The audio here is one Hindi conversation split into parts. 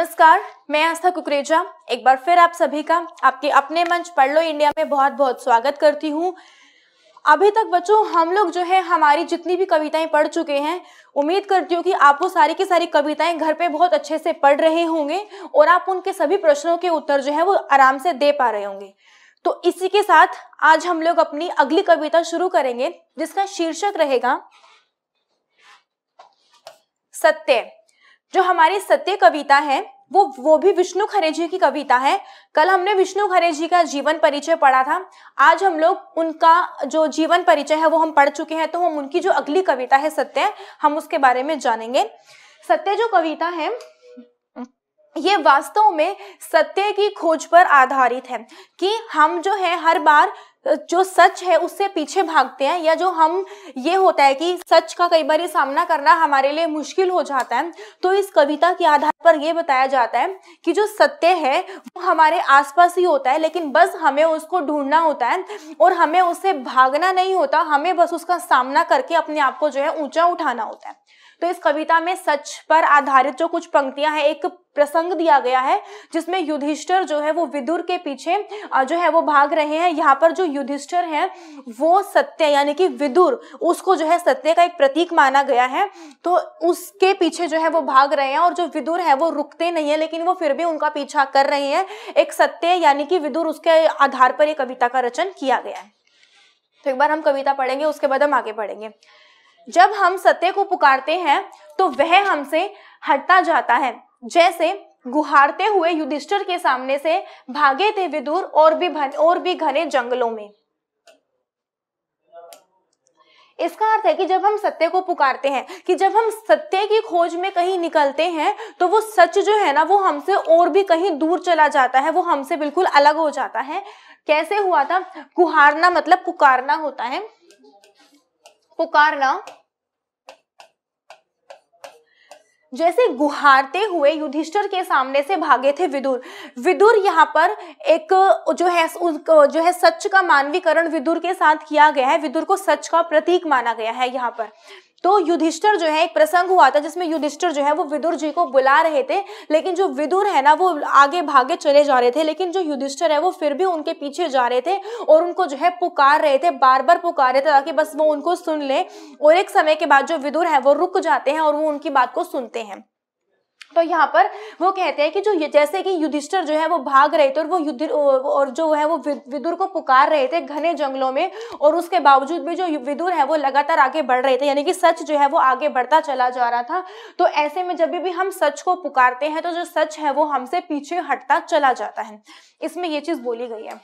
नमस्कार मैं आस्था कुकरेजा एक बार फिर आप सभी का आपके अपने मंच पढ़ लो इंडिया में बहुत बहुत स्वागत करती हूँ अभी तक बच्चों हम लोग जो है हमारी जितनी भी कविताएं पढ़ चुके हैं उम्मीद करती हूँ कि आप वो सारी की सारी कविताएं घर पे बहुत अच्छे से पढ़ रहे होंगे और आप उनके सभी प्रश्नों के उत्तर जो है वो आराम से दे पा रहे होंगे तो इसी के साथ आज हम लोग अपनी अगली कविता शुरू करेंगे जिसका शीर्षक रहेगा सत्य जो हमारी सत्य कविता है वो वो भी विष्णु खरे जी की कविता है कल हमने विष्णु खरे जी का जीवन परिचय पढ़ा था आज हम लोग उनका जो जीवन परिचय है वो हम पढ़ चुके हैं तो हम उनकी जो अगली कविता है सत्य हम उसके बारे में जानेंगे सत्य जो कविता है ये वास्तव में सत्य की खोज पर आधारित है कि हम जो है हर बार जो सच है उससे पीछे भागते हैं या जो हम ये होता है कि सच का कई बार सामना करना हमारे लिए मुश्किल हो जाता है तो इस कविता के आधार पर यह बताया जाता है कि जो सत्य है वो हमारे आसपास ही होता है लेकिन बस हमें उसको ढूंढना होता है और हमें उससे भागना नहीं होता हमें बस उसका सामना करके अपने आप को जो है ऊंचा उठाना होता है तो इस कविता में सच पर आधारित जो कुछ पंक्तियां हैं एक प्रसंग दिया गया है जिसमें युधिष्ठर जो है वो विदुर के पीछे जो है वो भाग रहे हैं यहाँ पर जो युधिष्ठर है वो सत्य यानी कि विदुर उसको जो है सत्य का एक प्रतीक माना गया है तो उसके पीछे जो है वो भाग रहे हैं और जो विदुर है वो रुकते नहीं है लेकिन वो फिर भी उनका पीछा कर रहे हैं एक सत्य यानी कि विदुर उसके आधार पर यह कविता का रचन किया गया है तो एक बार हम कविता पढ़ेंगे उसके बाद हम आगे बढ़ेंगे जब हम सत्य को पुकारते हैं तो वह हमसे हटता जाता है जैसे गुहारते हुए युधिष्ठिर के सामने से भागे थे विदुर और भी भन, और भी घने जंगलों में इसका अर्थ है कि जब हम सत्य को पुकारते हैं कि जब हम सत्य की खोज में कहीं निकलते हैं तो वो सच जो है ना वो हमसे और भी कहीं दूर चला जाता है वो हमसे बिल्कुल अलग हो जाता है कैसे हुआ था गुहारना मतलब पुकारना होता है पुकारना जैसे गुहारते हुए युधिष्ठर के सामने से भागे थे विदुर विदुर यहाँ पर एक जो है जो है सच का मानवीकरण विदुर के साथ किया गया है विदुर को सच का प्रतीक माना गया है यहाँ पर तो युधिष्ठर जो है एक प्रसंग हुआ था जिसमें युधिष्ठर जो है वो विदुर जी को बुला रहे थे लेकिन जो विदुर है ना वो आगे भागे चले जा रहे थे लेकिन जो युधिष्ठर है वो फिर भी उनके पीछे जा रहे थे और उनको जो है पुकार रहे थे बार बार पुकार रहे थे ताकि बस वो उनको सुन ले और एक समय के बाद जो विदुर है वो रुक जाते हैं और वो उनकी बात को सुनते हैं तो यहाँ पर वो कहते हैं कि जो जैसे कि युधिष्ठर जो है वो भाग रहे थे और वो युद्ध और जो है वो विदुर को पुकार रहे थे घने जंगलों में और उसके बावजूद भी जो विदुर है वो लगातार आगे बढ़ रहे थे यानी कि सच जो है वो आगे बढ़ता चला जा रहा था तो ऐसे में जब भी हम सच को पुकारते हैं तो जो सच है वो हमसे पीछे हटता चला जाता है इसमें ये चीज़ बोली गई है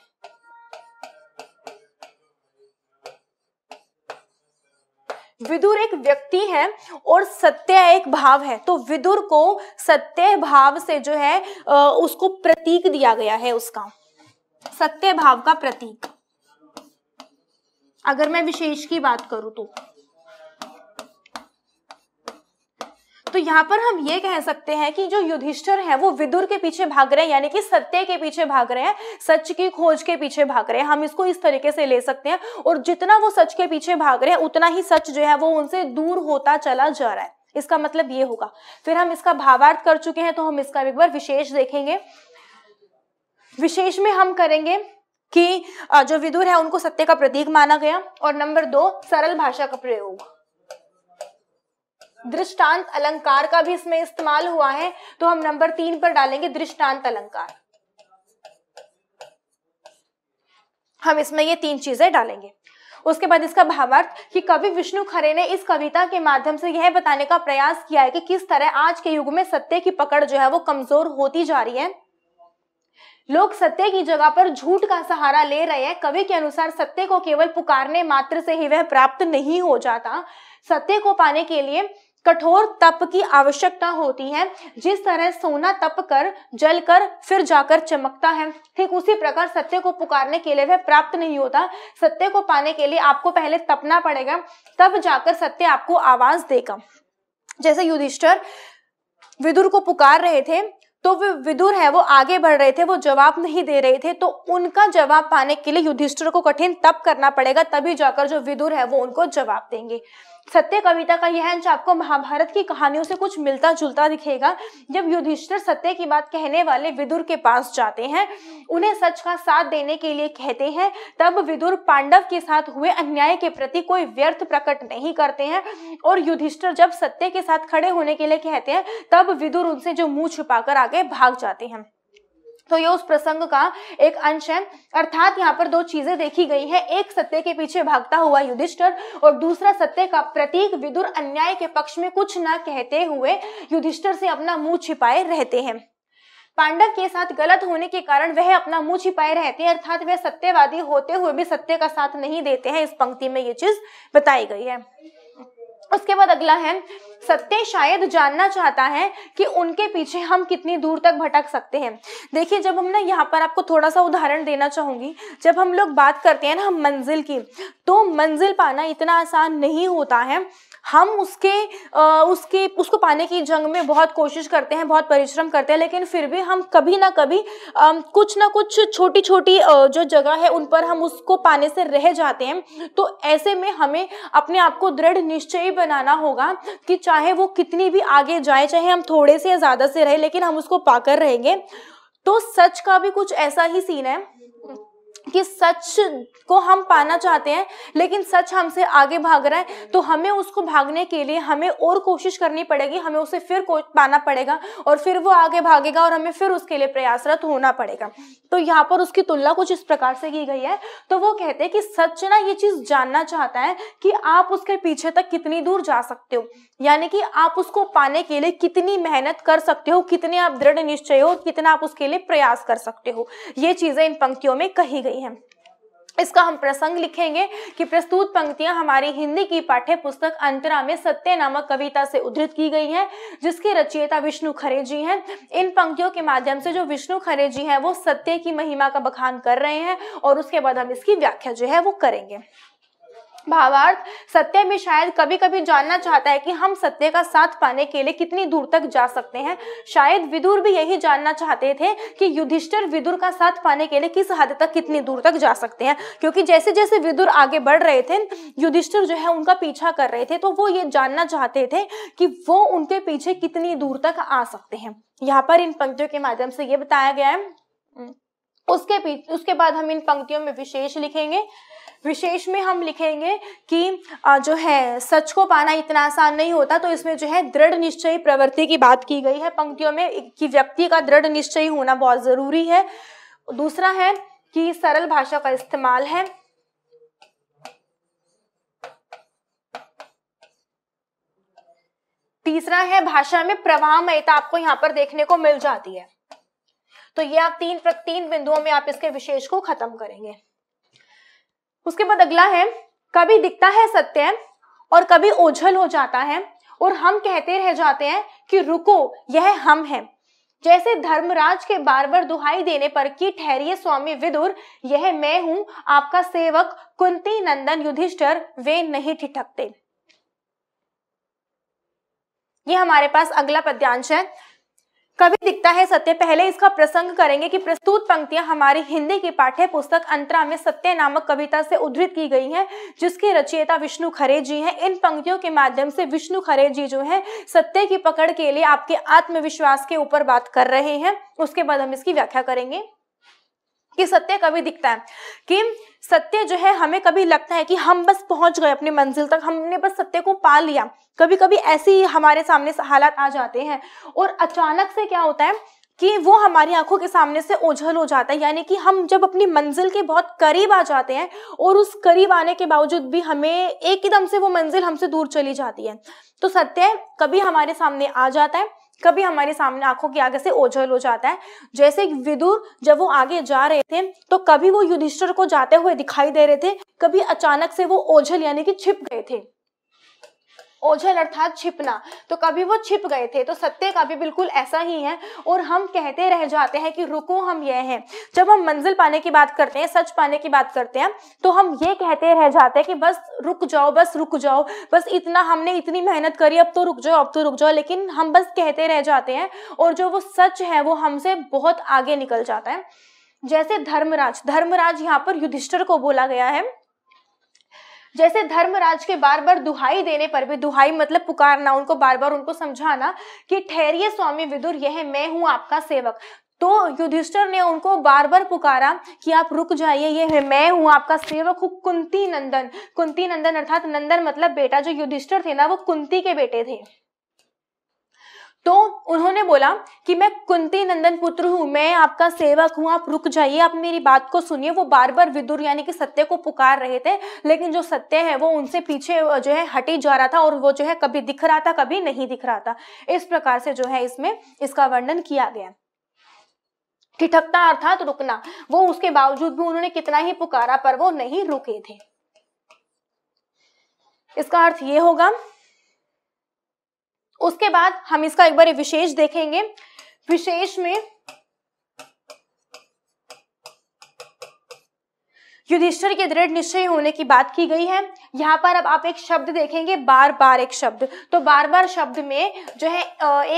विदुर एक व्यक्ति है और सत्य एक भाव है तो विदुर को सत्य भाव से जो है उसको प्रतीक दिया गया है उसका सत्य भाव का प्रतीक अगर मैं विशेष की बात करूं तो तो यहाँ पर हम ये कह सकते हैं कि जो युधिष्ठर है वो विदुर के पीछे भाग रहे हैं यानी कि सत्य के पीछे भाग रहे हैं सच की खोज के पीछे भाग रहे हैं हम इसको इस तरीके से ले सकते हैं और जितना वो सच के पीछे भाग रहे हैं उतना ही सच जो है वो उनसे दूर होता चला जा रहा है इसका मतलब ये होगा फिर हम इसका भावार्थ कर चुके हैं तो हम इसका एक बार विशेष देखेंगे विशेष में हम करेंगे कि जो विदुर है उनको सत्य का प्रतीक माना गया और नंबर दो सरल भाषा का प्रयोग दृष्टांत अलंकार का भी इसमें इस्तेमाल हुआ है तो हम नंबर तीन पर डालेंगे दृष्टांत अलंकार हम इसमें ये तीन चीजें डालेंगे उसके बाद इसका भावार्थ कि कवि विष्णु खरे ने इस कविता के माध्यम से यह बताने का प्रयास किया है कि किस तरह आज के युग में सत्य की पकड़ जो है वो कमजोर होती जा रही है लोग सत्य की जगह पर झूठ का सहारा ले रहे हैं कवि के अनुसार सत्य को केवल पुकारने मात्र से ही वह प्राप्त नहीं हो जाता सत्य को पाने के लिए कठोर तप की आवश्यकता होती है जिस तरह सोना तप कर जल कर फिर जाकर चमकता है ठीक उसी प्रकार सत्य को पुकारने के लिए वह प्राप्त नहीं होता सत्य को पाने के लिए आपको पहले तपना पड़ेगा तब जाकर सत्य आपको आवाज देगा जैसे युधिष्ठर विदुर को पुकार रहे थे तो वे विदुर है वो आगे बढ़ रहे थे वो जवाब नहीं दे रहे थे तो उनका जवाब पाने के लिए युधिष्ठिर को कठिन तप करना पड़ेगा तभी जाकर जो विदुर है वो उनको जवाब देंगे सत्य कविता का यह अंश आपको महाभारत की कहानियों से कुछ मिलता जुलता दिखेगा जब युधिष्ठिर सत्य की बात कहने वाले विदुर के पास जाते हैं उन्हें सच का साथ देने के लिए कहते हैं तब विदुर पांडव के साथ हुए अन्याय के प्रति कोई व्यर्थ प्रकट नहीं करते हैं और युधिष्ठिर जब सत्य के साथ खड़े होने के लिए कहते हैं तब विदुर उनसे जो मुंह छुपाकर आगे भाग जाते हैं तो ये उस प्रसंग का एक अंश है अर्थात यहाँ पर दो चीजें देखी गई है एक सत्य के पीछे भागता हुआ युधिष्ठर और दूसरा सत्य का प्रतीक विदुर अन्याय के पक्ष में कुछ न कहते हुए युधिष्ठर से अपना मुंह छिपाए रहते हैं पांडव के साथ गलत होने के कारण वह अपना मुंह छिपाए रहते हैं अर्थात वह सत्यवादी होते हुए भी सत्य का साथ नहीं देते हैं इस पंक्ति में ये चीज बताई गई है उसके बाद अगला है सत्य शायद जानना चाहता है कि उनके पीछे हम कितनी दूर तक भटक सकते हैं देखिए जब हम ना यहाँ पर आपको थोड़ा सा उदाहरण देना चाहूंगी जब हम लोग बात करते हैं ना हम मंजिल की तो मंजिल पाना इतना आसान नहीं होता है हम उसके आ, उसके उसको पाने की जंग में बहुत कोशिश करते हैं बहुत परिश्रम करते हैं लेकिन फिर भी हम कभी ना कभी आ, कुछ ना कुछ छोटी छोटी जो जगह है उन पर हम उसको पाने से रह जाते हैं तो ऐसे में हमें अपने आप को दृढ़ निश्चय बनाना होगा कि चाहे वो कितनी भी आगे जाए चाहे हम थोड़े से या ज़्यादा से रहे लेकिन हम उसको पाकर रहेंगे तो सच का भी कुछ ऐसा ही सीन है कि सच को हम पाना चाहते हैं लेकिन सच हमसे आगे भाग रहा है तो हमें उसको भागने के लिए हमें और कोशिश करनी पड़ेगी हमें उसे फिर पाना पड़ेगा और फिर वो आगे भागेगा और हमें फिर उसके लिए प्रयासरत होना पड़ेगा तो यहाँ पर उसकी तुलना कुछ इस प्रकार से की गई है तो वो कहते हैं कि सच ना ये चीज जानना चाहता है कि आप उसके पीछे तक कितनी दूर जा सकते हो यानी कि आप उसको पाने के लिए कितनी मेहनत कर सकते हो कितने आप दृढ़ निश्चय हो कितना आप उसके लिए प्रयास कर सकते हो ये चीजें इन पंक्तियों में कही गई गई हैं इसका हम प्रसंग लिखेंगे कि प्रस्तुत पंक्तियां हमारी हिंदी की पाठ्य पुस्तक अंतरा में सत्य नामक कविता से उद्धृत की गई है जिसके रचयिता विष्णु खरे जी हैं इन पंक्तियों के माध्यम से जो विष्णु खरे जी हैं वो सत्य की महिमा का बखान कर रहे हैं और उसके बाद हम इसकी व्याख्या जो है वो करेंगे भावार्थ सत्य में शायद कभी कभी जानना चाहता है कि हम सत्य का साथ पाने के लिए कितनी दूर तक जा सकते हैं शायद विदुर भी यही जानना चाहते थे कि युधिष्ठिर विदुर का साथ पाने के लिए किस हद तक कितनी दूर तक जा सकते हैं क्योंकि जैसे जैसे विदुर आगे बढ़ रहे थे युधिष्ठिर जो है उनका पीछा कर रहे थे तो वो ये जानना चाहते थे कि वो उनके पीछे कितनी दूर तक आ सकते हैं यहाँ पर इन पंक्तियों के माध्यम से ये बताया गया है हम्म, उसके उसके बाद हम इन पंक्तियों में विशेष लिखेंगे विशेष में हम लिखेंगे कि जो है सच को पाना इतना आसान नहीं होता तो इसमें जो है दृढ़ निश्चय प्रवृत्ति की बात की गई है पंक्तियों में कि व्यक्ति का दृढ़ निश्चयी होना बहुत जरूरी है दूसरा है कि सरल भाषा का इस्तेमाल है तीसरा है भाषा में प्रवाहमयता आपको यहां पर देखने को मिल जाती है तो ये आप तीन तीन बिंदुओं में आप इसके विशेष को खत्म करेंगे उसके बाद अगला है कभी दिखता है सत्य और कभी ओझल हो जाता है और हम कहते रह जाते हैं कि रुको यह हम है जैसे धर्मराज के बार बार दुहाई देने पर कि ठहरिए स्वामी विदुर यह मैं हूं आपका सेवक कुंती नंदन युधिष्ठर वे नहीं ठिठकते ये हमारे पास अगला पद्यांश है कभी दिखता है सत्य पहले इसका प्रसंग करेंगे कि प्रस्तुत पंक्तियां हमारी हिंदी की पाठ्य पुस्तक अंतरा में सत्य नामक कविता से उद्धृत की गई हैं जिसके रचयिता विष्णु खरे जी हैं इन पंक्तियों के माध्यम से विष्णु खरे जी जो हैं सत्य की पकड़ के लिए आपके आत्मविश्वास के ऊपर बात कर रहे हैं उसके बाद हम इसकी व्याख्या करेंगे कि सत्य कभी दिखता है कि सत्य जो है हमें कभी लगता है कि हम बस पहुंच गए अपनी मंजिल तक हमने बस सत्य को पा लिया कभी कभी ऐसे ही हमारे सामने हालात आ जाते हैं और अचानक से क्या होता है कि वो हमारी आंखों के सामने से ओझल हो जाता है यानी कि हम जब अपनी मंजिल के बहुत करीब आ जाते हैं और उस करीब आने के बावजूद भी हमें एकदम से वो मंजिल हमसे दूर चली जाती है तो सत्य कभी हमारे सामने आ जाता है कभी हमारे सामने आंखों की आगे से ओझल हो जाता है जैसे विदुर जब वो आगे जा रहे थे तो कभी वो युधिष्ठर को जाते हुए दिखाई दे रहे थे कभी अचानक से वो ओझल यानी कि छिप गए थे ओझल अर्थात छिपना तो कभी वो छिप गए थे तो सत्य का भी बिल्कुल ऐसा ही है और हम कहते रह जाते हैं कि रुको हम ये हैं जब हम मंजिल पाने की बात करते हैं सच पाने की बात करते हैं तो हम ये कहते रह जाते हैं कि बस रुक जाओ बस रुक जाओ बस इतना हमने इतनी मेहनत करी अब तो रुक जाओ अब तो रुक जाओ लेकिन हम बस कहते रह जाते हैं और जो वो सच है वो हमसे बहुत आगे निकल जाता है जैसे धर्मराज धर्मराज यहाँ पर युधिष्ठर को बोला गया है जैसे धर्मराज के बार बार दुहाई देने पर भी दुहाई मतलब पुकारना उनको बार बार उनको समझाना कि ठहरिए स्वामी विदुर यह मैं हूं आपका सेवक तो युधिष्ठर ने उनको बार बार पुकारा कि आप रुक जाइए ये है मैं हूं आपका सेवक हूँ कुंती नंदन कुंती नंदन अर्थात नंदन मतलब बेटा जो युधिष्ठर थे ना वो कुंती के बेटे थे तो उन्होंने बोला कि मैं कुंती नंदन पुत्र हूं मैं आपका सेवक हूं आप रुक जाइए आप मेरी बात को सुनिए वो बार बार विदुर यानी कि सत्य को पुकार रहे थे लेकिन जो सत्य है वो उनसे पीछे जो है हटी जा रहा था और वो जो है कभी दिख रहा था कभी नहीं दिख रहा था इस प्रकार से जो है इसमें इसका वर्णन किया गया ठिठकता अर्थात रुकना वो उसके बावजूद भी उन्होंने कितना ही पुकारा पर वो नहीं रुके थे इसका अर्थ ये होगा उसके बाद हम इसका एक बार विशेष देखेंगे विशेष में युधिष्ठर के दृढ़ निश्चय होने की बात की गई है यहाँ पर अब आप एक शब्द देखेंगे बार बार एक शब्द तो बार बार शब्द में जो है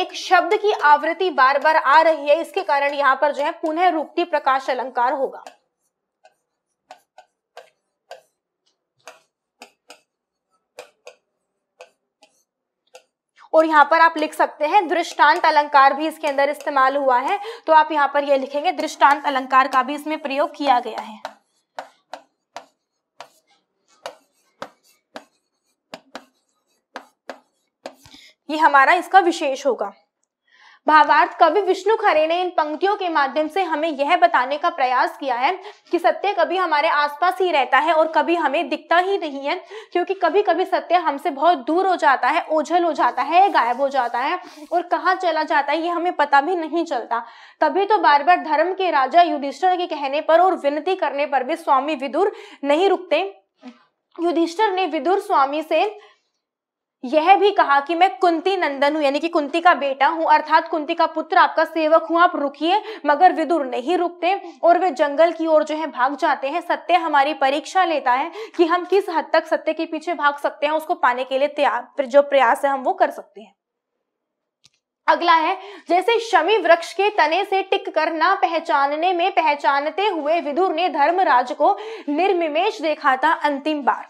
एक शब्द की आवृत्ति बार बार आ रही है इसके कारण यहाँ पर जो है पुनः रूपती प्रकाश अलंकार होगा और यहाँ पर आप लिख सकते हैं दृष्टांत अलंकार भी इसके अंदर इस्तेमाल हुआ है तो आप यहाँ पर यह लिखेंगे दृष्टांत अलंकार का भी इसमें प्रयोग किया गया है ये हमारा इसका विशेष होगा भावार्थ कवि विष्णु खरे ने इन पंक्तियों के माध्यम से हमें यह बताने का प्रयास किया है कि सत्य कभी हमारे आसपास ही रहता है और कभी हमें दिखता ही नहीं है क्योंकि कभी कभी सत्य हमसे बहुत दूर हो जाता है ओझल हो जाता है गायब हो जाता है और कहाँ चला जाता है ये हमें पता भी नहीं चलता तभी तो बार बार धर्म के राजा युधिष्ठर के कहने पर और विनती करने पर भी स्वामी विदुर नहीं रुकते युधिष्ठर ने विदुर स्वामी से यह भी कहा कि मैं कुंती नंदन हूं यानी कि कुंती का बेटा हूं अर्थात कुंती का पुत्र आपका सेवक हूं आप रुकिए मगर विदुर नहीं रुकते और वे जंगल की ओर जो है भाग जाते हैं सत्य हमारी परीक्षा लेता है कि हम किस हद तक सत्य के पीछे भाग सकते हैं उसको पाने के लिए तैयार जो प्रयास है हम वो कर सकते हैं अगला है जैसे शमी वृक्ष के तने से टिक कर ना पहचानने में पहचानते हुए विदुर ने धर्मराज को निर्मिमेश देखा था अंतिम बार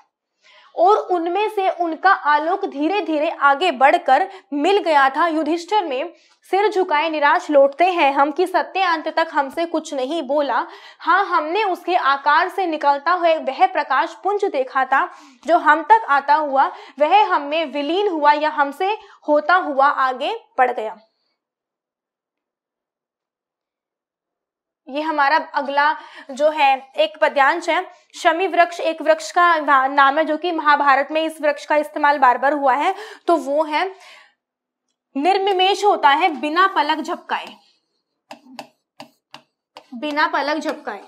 और उनमें से उनका आलोक धीरे धीरे आगे बढ़कर मिल गया था युधिष्ठिर में सिर झुकाए निराश लौटते हैं हम कि सत्य अंत तक हमसे कुछ नहीं बोला हाँ हमने उसके आकार से निकलता हुआ वह प्रकाश पुंज देखा था जो हम तक आता हुआ वह हम में विलीन हुआ या हमसे होता हुआ आगे बढ़ गया ये हमारा अगला जो है एक पद्यांश है शमी वृक्ष एक वृक्ष का नाम है जो कि महाभारत में इस वृक्ष का इस्तेमाल बार बार हुआ है तो वो है निर्मिमेश होता है बिना पलक झपकाए बिना पलक झपकाए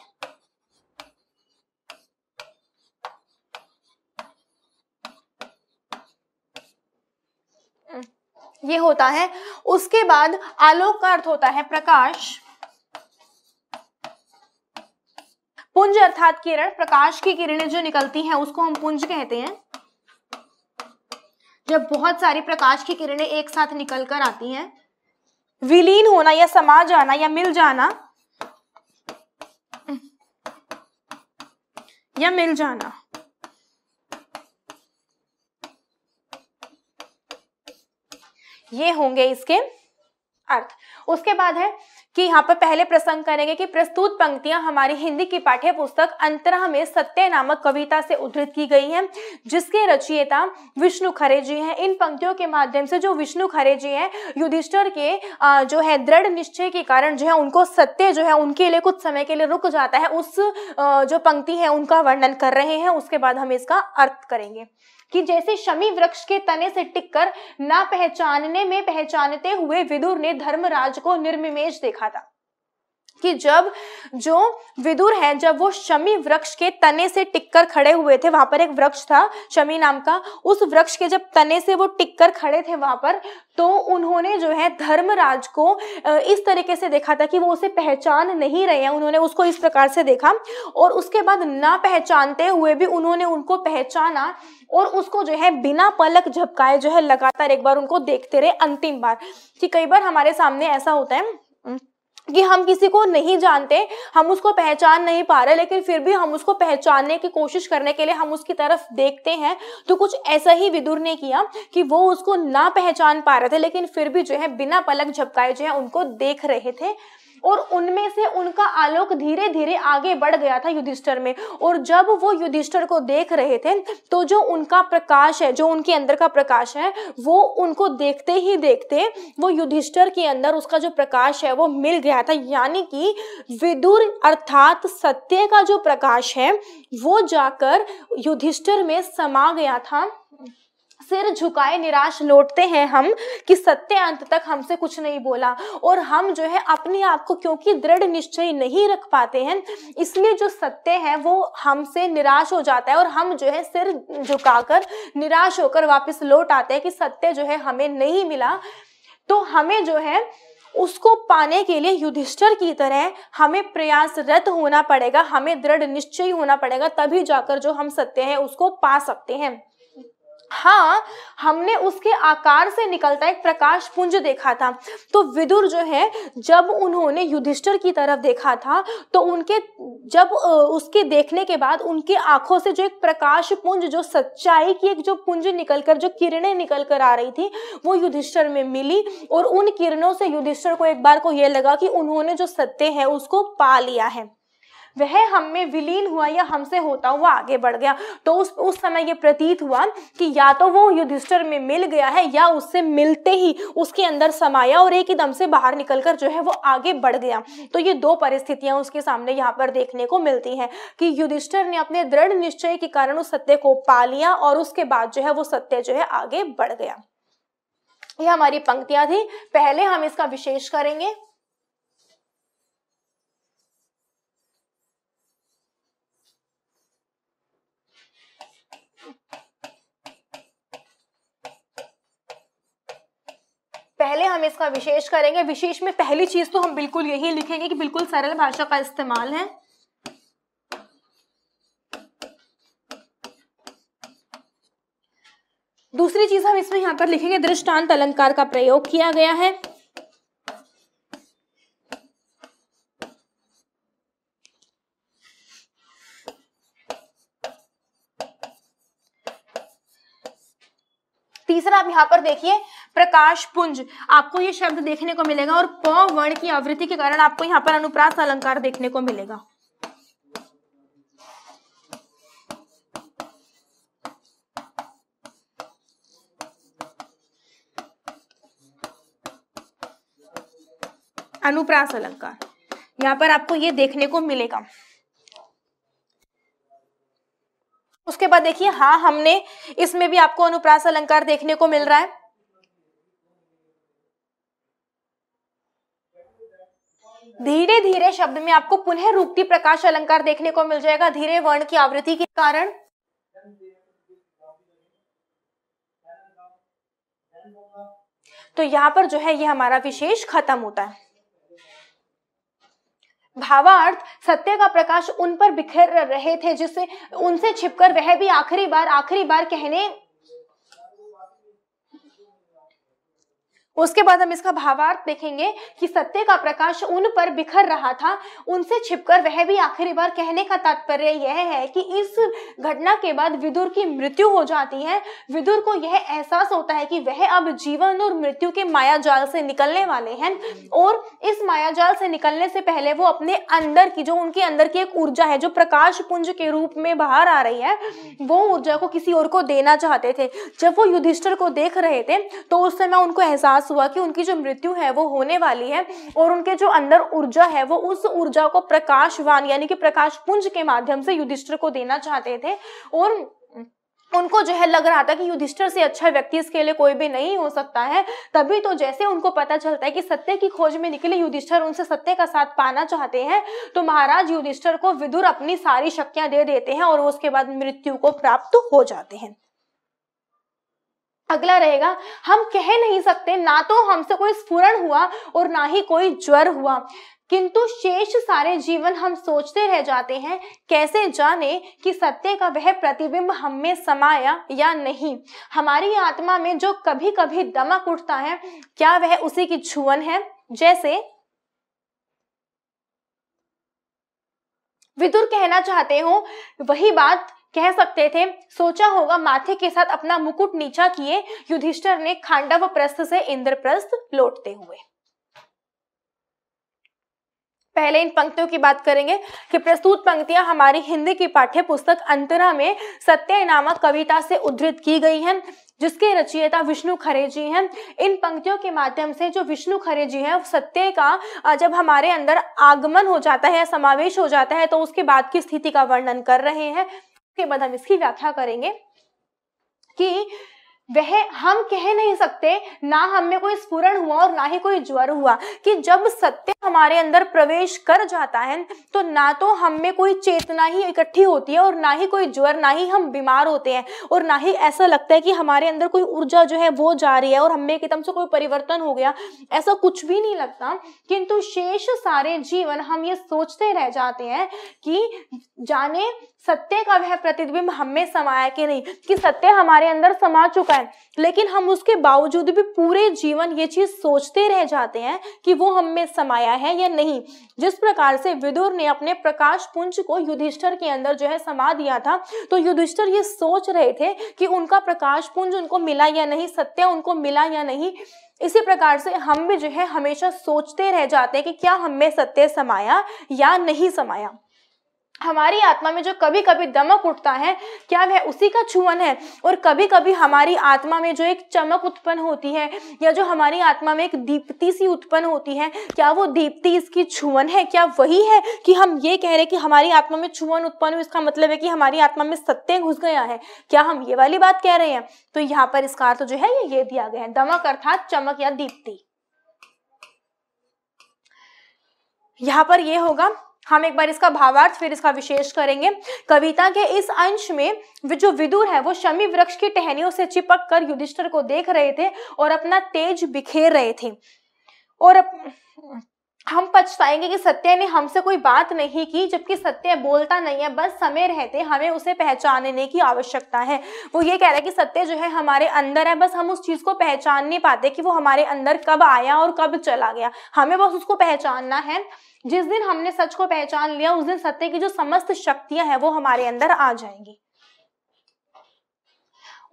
ये होता है उसके बाद आलोक का अर्थ होता है प्रकाश पुंज अर्थात किरण प्रकाश की किरणें जो निकलती हैं उसको हम पुंज कहते हैं जब बहुत सारी प्रकाश की किरणें एक साथ निकल कर आती हैं विलीन होना या समा जाना या मिल जाना या मिल जाना ये होंगे इसके अर्थ उसके बाद है कि यहाँ पर पहले प्रसंग करेंगे कि प्रस्तुत पंक्तियां हमारी हिंदी की पाठ्य पुस्तक अंतरा में सत्य नामक कविता से उद्धृत की गई हैं जिसके रचयिता विष्णु खरे जी हैं इन पंक्तियों के माध्यम से जो विष्णु खरे जी हैं युधिष्ठर के जो है दृढ़ निश्चय के कारण जो है उनको सत्य जो है उनके लिए कुछ समय के लिए रुक जाता है उस जो पंक्ति है उनका वर्णन कर रहे हैं उसके बाद हम इसका अर्थ करेंगे कि जैसे शमी वृक्ष के तने से टिककर ना पहचानने में पहचानते हुए विदुर ने धर्मराज को निर्मिमेश देखा था कि जब जो विदुर है जब वो शमी वृक्ष के तने से टिककर खड़े हुए थे वहां पर एक वृक्ष था शमी नाम का उस वृक्ष के जब तने से वो टिककर खड़े थे वहां पर तो उन्होंने जो है धर्मराज को इस तरीके से देखा था कि वो उसे पहचान नहीं रहे हैं उन्होंने उसको इस प्रकार से देखा और उसके बाद ना पहचानते हुए भी उन्होंने उनको पहचाना और उसको जो है बिना पलक झपकाए जो है लगातार एक बार उनको देखते रहे अंतिम बार कि कई बार हमारे सामने ऐसा होता है कि हम किसी को नहीं जानते हम उसको पहचान नहीं पा रहे लेकिन फिर भी हम उसको पहचानने की कोशिश करने के लिए हम उसकी तरफ देखते हैं तो कुछ ऐसा ही विदुर ने किया कि वो उसको ना पहचान पा रहे थे लेकिन फिर भी जो है बिना पलक झपकाए जो है उनको देख रहे थे और उनमें से उनका आलोक धीरे धीरे आगे बढ़ गया था युधिष्ठर में और जब वो युधिष्ठर को देख रहे थे तो जो उनका प्रकाश है जो उनके अंदर का प्रकाश है वो उनको देखते ही देखते वो युधिष्ठर के अंदर उसका जो प्रकाश है वो मिल गया था यानी कि विदुर अर्थात सत्य का जो प्रकाश है वो जाकर युधिष्ठर में समा गया था सिर झुकाए निराश लौटते हैं हम कि सत्य अंत तक हमसे कुछ नहीं बोला और हम जो है अपने आप को क्योंकि दृढ़ निश्चय नहीं रख पाते हैं इसलिए जो सत्य है वो हमसे निराश हो जाता है और हम जो है सिर झुकाकर निराश होकर वापस लौट आते हैं कि सत्य जो है हमें नहीं मिला तो हमें जो है उसको पाने के लिए युधिष्ठर की तरह हमें प्रयासरत होना पड़ेगा हमें दृढ़ निश्चय होना पड़ेगा तभी जाकर जो हम सत्य हैं उसको पा सकते हैं हाँ हमने उसके आकार से निकलता एक प्रकाश पुंज देखा था तो विदुर जो है जब उन्होंने युधिष्ठर की तरफ देखा था तो उनके जब उसके देखने के बाद उनके आंखों से जो एक प्रकाश पुंज जो सच्चाई की एक जो पुंज निकलकर जो किरणें निकलकर आ रही थी वो युधिष्ठर में मिली और उन किरणों से युधिष्ठर को एक बार को यह लगा कि उन्होंने जो सत्य है उसको पा लिया है वह हम में विलीन हुआ या हमसे होता हुआ आगे बढ़ गया तो उस उस समय ये प्रतीत हुआ कि या तो वो युधिष्ठर में मिल गया है या उससे मिलते ही उसके अंदर समाया और एक ही दम से बाहर निकलकर जो है वो आगे बढ़ गया तो ये दो परिस्थितियां उसके सामने यहाँ पर देखने को मिलती हैं कि युधिष्ठर ने अपने दृढ़ निश्चय के कारण उस सत्य को पा लिया और उसके बाद जो है वो सत्य जो है आगे बढ़ गया ये हमारी पंक्तियां थी पहले हम इसका विशेष करेंगे पहले हम इसका विशेष करेंगे विशेष में पहली चीज तो हम बिल्कुल यही लिखेंगे कि बिल्कुल सरल भाषा का इस्तेमाल है दूसरी चीज हम इसमें यहां पर लिखेंगे दृष्टांत अलंकार का प्रयोग किया गया है आप यहाँ पर देखिए प्रकाश पुंज आपको ये शब्द देखने को मिलेगा और प वर्ण की आवृत्ति के कारण आपको यहाँ पर अनुप्रास अलंकार देखने को मिलेगा अनुप्रास अलंकार यहाँ पर आपको ये देखने को मिलेगा उसके बाद देखिए हाँ हमने इसमें भी आपको अनुप्रास अलंकार देखने को मिल रहा है धीरे धीरे शब्द में आपको पुनः रूपती प्रकाश अलंकार देखने को मिल जाएगा धीरे वर्ण की आवृत्ति के कारण तो यहां पर जो है ये हमारा विशेष खत्म होता है भावार्थ सत्य का प्रकाश उन पर बिखर रहे थे जिससे उनसे छिपकर वह भी आखिरी बार आखिरी बार कहने उसके बाद हम इसका भावार्थ देखेंगे कि सत्य का प्रकाश उन पर बिखर रहा था उनसे छिपकर वह भी आखिरी बार कहने का तात्पर्य यह है कि इस घटना के बाद विदुर की मृत्यु हो जाती है विदुर को यह एहसास होता है कि वह अब जीवन और मृत्यु के माया जाल से निकलने वाले हैं और इस माया जाल से निकलने से पहले वो अपने अंदर की जो उनके अंदर की एक ऊर्जा है जो प्रकाश पुंज के रूप में बाहर आ रही है वो ऊर्जा को किसी और को देना चाहते थे जब वो युधिष्ठर को देख रहे थे तो उस समय उनको एहसास एहसास हुआ कि उनकी जो मृत्यु है वो होने वाली है और उनके जो अंदर ऊर्जा है वो उस ऊर्जा को प्रकाशवान यानी कि प्रकाश पुंज के माध्यम से युधिष्ठिर को देना चाहते थे और उनको जो है लग रहा था कि युधिष्ठिर से अच्छा व्यक्ति इसके लिए कोई भी नहीं हो सकता है तभी तो जैसे उनको पता चलता है कि सत्य की खोज में निकले युधिष्ठर उनसे सत्य का साथ पाना चाहते हैं तो महाराज युधिष्ठर को विदुर अपनी सारी शक्तियां दे देते हैं और उसके बाद मृत्यु को प्राप्त हो जाते हैं अगला रहेगा हम कह नहीं सकते ना तो हमसे कोई स्फुरन हुआ और ना ही कोई ज्वर हुआ किंतु शेष सारे जीवन हम सोचते रह जाते हैं कैसे जाने कि सत्य का वह प्रतिबिंब हम में समाया या नहीं हमारी आत्मा में जो कभी कभी दमक उठता है क्या वह उसी की छुअन है जैसे विदुर कहना चाहते हो वही बात कह सकते थे सोचा होगा माथे के साथ अपना मुकुट नीचा किए युधिष्ठर ने खांडव प्रस्थ से इंद्रप्रस्थ लौटते हुए पहले इन पंक्तियों की बात करेंगे कि प्रस्तुत पंक्तियां हमारी हिंदी की पाठ्य पुस्तक अंतरा में सत्य नामक कविता से उद्धृत की गई हैं जिसके रचयिता विष्णु खरे जी हैं इन पंक्तियों के माध्यम से जो विष्णु खरे जी हैं सत्य का जब हमारे अंदर आगमन हो जाता है समावेश हो जाता है तो उसके बाद की स्थिति का वर्णन कर रहे हैं के बाद हम इसकी व्याख्या करेंगे कि वह हम कह नहीं सकते ना हमें कोई स्फुरन हुआ और ना ही कोई ज्वर हुआ कि जब सत्य हमारे अंदर प्रवेश कर जाता है तो ना तो हम में कोई चेतना ही इकट्ठी होती है और ना ही कोई ज्वर ना ही हम बीमार होते हैं और ना ही ऐसा लगता है कि हमारे अंदर कोई ऊर्जा जो है वो जा रही है और हमें एकदम से कोई परिवर्तन हो गया ऐसा कुछ भी नहीं लगता किंतु शेष सारे जीवन हम ये सोचते रह जाते हैं कि जाने सत्य का वह प्रतिबिंब हमें समाया कि नहीं कि सत्य हमारे अंदर समा चुका है है लेकिन हम उसके बावजूद भी पूरे जीवन ये चीज सोचते रह जाते हैं कि वो हम में समाया है या नहीं जिस प्रकार से विदुर ने अपने प्रकाश पुंज को युधिष्ठर के अंदर जो है समा दिया था तो युधिष्ठर ये सोच रहे थे कि उनका प्रकाश पुंज उनको मिला या नहीं सत्य उनको मिला या नहीं इसी प्रकार से हम भी जो है हमेशा सोचते रह जाते हैं कि क्या हमें सत्य समाया या नहीं समाया हमारी आत्मा में जो कभी कभी दमक उठता है क्या वह उसी का छुअन है और कभी कभी हमारी आत्मा में जो एक चमक उत्पन्न होती है या जो हमारी आत्मा में एक दीप्ति सी उत्पन्न होती है क्या वो दीप्ति इसकी छुअन है क्या वही है कि हम ये कह रहे हैं कि हमारी आत्मा में छुअन उत्पन्न हुई इसका मतलब है कि हमारी आत्मा में सत्य घुस गया है क्या हम ये वाली बात कह रहे हैं तो यहाँ पर इसका अर्थ जो है ये ये दिया गया है दमक अर्थात चमक या दीप्ति यहाँ पर ये होगा हम एक बार इसका भावार्थ फिर इसका विशेष करेंगे कविता के इस अंश में जो विदुर है वो शमी वृक्ष की टहनियों से चिपक कर युधिष्ठर को देख रहे थे और अपना तेज बिखेर रहे थे और अप... हम पछताएंगे कि सत्य ने हमसे कोई बात नहीं की जबकि सत्य बोलता नहीं है बस समय रहते हमें उसे पहचानने की आवश्यकता है वो ये कह रहा है कि सत्य जो है हमारे अंदर है बस हम उस चीज़ को पहचान नहीं पाते कि वो हमारे अंदर कब आया और कब चला गया हमें बस उसको पहचानना है जिस दिन हमने सच को पहचान लिया उस दिन सत्य की जो समस्त शक्तियां हैं वो हमारे अंदर आ जाएंगी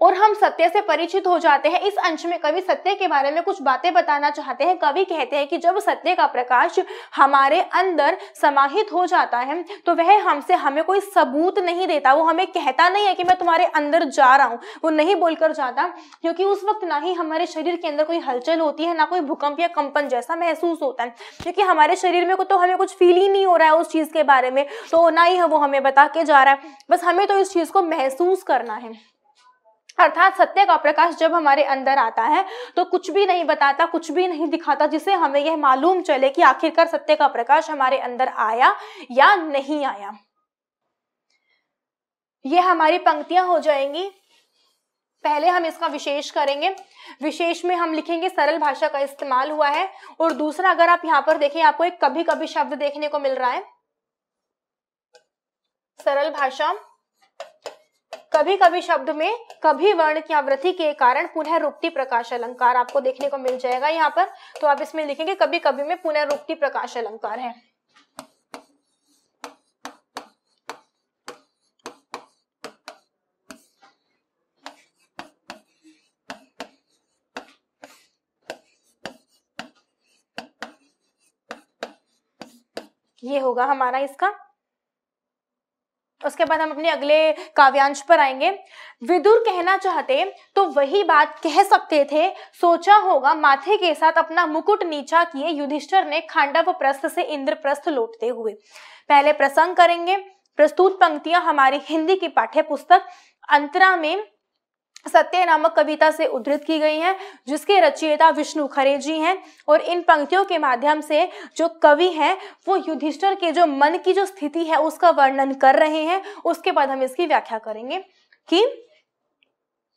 और हम सत्य से परिचित हो जाते हैं इस अंश में कवि सत्य के बारे में कुछ बातें बताना चाहते हैं कवि कहते हैं कि जब सत्य का प्रकाश हमारे अंदर समाहित हो जाता है तो वह हमसे हमें कोई सबूत नहीं देता वो हमें कहता नहीं है कि मैं तुम्हारे अंदर जा रहा हूँ वो नहीं बोलकर जाता क्योंकि उस वक्त ना ही हमारे शरीर के अंदर कोई हलचल होती है ना कोई भूकंप या कंपन जैसा महसूस होता है क्योंकि हमारे शरीर में तो हमें कुछ फील ही नहीं हो रहा है उस चीज़ के बारे में तो ना ही वो हमें बता के जा रहा है बस हमें तो इस चीज़ को महसूस करना है अर्थात सत्य का प्रकाश जब हमारे अंदर आता है तो कुछ भी नहीं बताता कुछ भी नहीं दिखाता जिसे हमें यह मालूम चले कि आखिरकार सत्य का प्रकाश हमारे अंदर आया या नहीं आया ये हमारी पंक्तियां हो जाएंगी पहले हम इसका विशेष करेंगे विशेष में हम लिखेंगे सरल भाषा का इस्तेमाल हुआ है और दूसरा अगर आप यहां पर देखें आपको एक कभी कभी शब्द देखने को मिल रहा है सरल भाषा कभी कभी शब्द में कभी वर्ण की आवृत्ति के कारण पुनः रूपती प्रकाश अलंकार आपको देखने को मिल जाएगा यहाँ पर तो आप इसमें लिखेंगे कभी कभी में पुनः रूपती प्रकाश अलंकार है ये होगा हमारा इसका उसके बाद हम अपने अगले काव्यांश पर आएंगे विदुर कहना चाहते तो वही बात कह सकते थे सोचा होगा माथे के साथ अपना मुकुट नीचा किए युधिष्ठर ने खांडव प्रस्थ से इंद्रप्रस्थ लौटते हुए पहले प्रसंग करेंगे प्रस्तुत पंक्तियां हमारी हिंदी की पाठ्य पुस्तक अंतरा में सत्य नामक कविता से उद्धृत की गई है जिसके रचयिता विष्णु खरे जी हैं और इन पंक्तियों के माध्यम से जो कवि हैं वो युधिष्ठर के जो मन की जो स्थिति है उसका वर्णन कर रहे हैं उसके बाद हम इसकी व्याख्या करेंगे कि